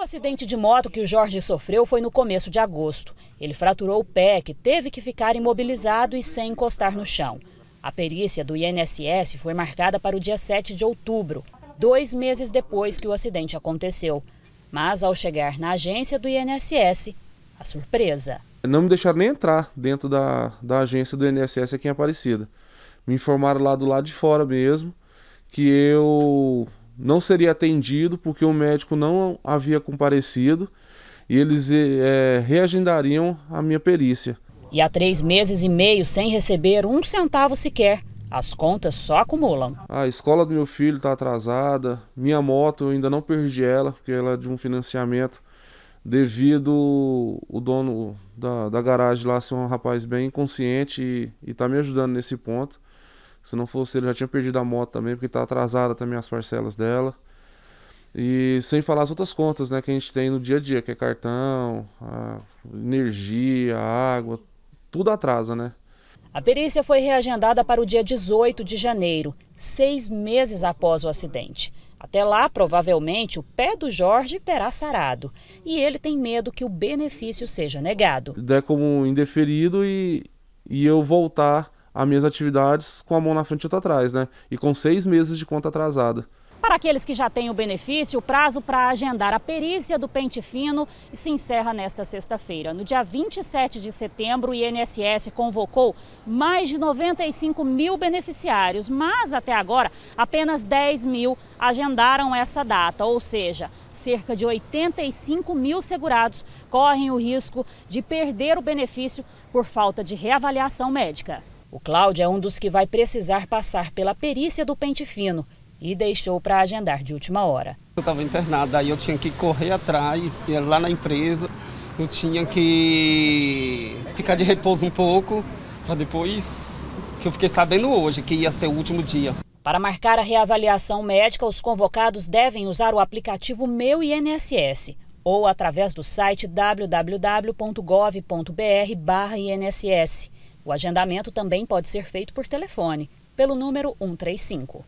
O acidente de moto que o Jorge sofreu foi no começo de agosto. Ele fraturou o pé, que teve que ficar imobilizado e sem encostar no chão. A perícia do INSS foi marcada para o dia 7 de outubro, dois meses depois que o acidente aconteceu. Mas ao chegar na agência do INSS, a surpresa. Não me deixaram nem entrar dentro da, da agência do INSS aqui em Aparecida. Me informaram lá do lado de fora mesmo que eu não seria atendido porque o médico não havia comparecido e eles é, reagendariam a minha perícia. E há três meses e meio sem receber um centavo sequer. As contas só acumulam. A escola do meu filho está atrasada, minha moto eu ainda não perdi ela, porque ela é de um financiamento devido o dono da, da garagem lá ser um rapaz bem consciente e está me ajudando nesse ponto. Se não fosse ele, já tinha perdido a moto também, porque tá atrasada também as parcelas dela. E sem falar as outras contas, né, que a gente tem no dia a dia, que é cartão, energia, água, tudo atrasa, né? A perícia foi reagendada para o dia 18 de janeiro, seis meses após o acidente. Até lá, provavelmente, o pé do Jorge terá sarado. E ele tem medo que o benefício seja negado. É como indeferido e, e eu voltar as minhas atividades com a mão na frente e outra atrás, né? E com seis meses de conta atrasada. Para aqueles que já têm o benefício, o prazo para agendar a perícia do pente fino se encerra nesta sexta-feira. No dia 27 de setembro, o INSS convocou mais de 95 mil beneficiários, mas até agora apenas 10 mil agendaram essa data, ou seja, cerca de 85 mil segurados correm o risco de perder o benefício por falta de reavaliação médica. O Cláudio é um dos que vai precisar passar pela perícia do pente fino e deixou para agendar de última hora. Eu estava internado, aí eu tinha que correr atrás, lá na empresa, eu tinha que ficar de repouso um pouco, para depois, que eu fiquei sabendo hoje que ia ser o último dia. Para marcar a reavaliação médica, os convocados devem usar o aplicativo Meu INSS ou através do site www.gov.br/inss. O agendamento também pode ser feito por telefone, pelo número 135.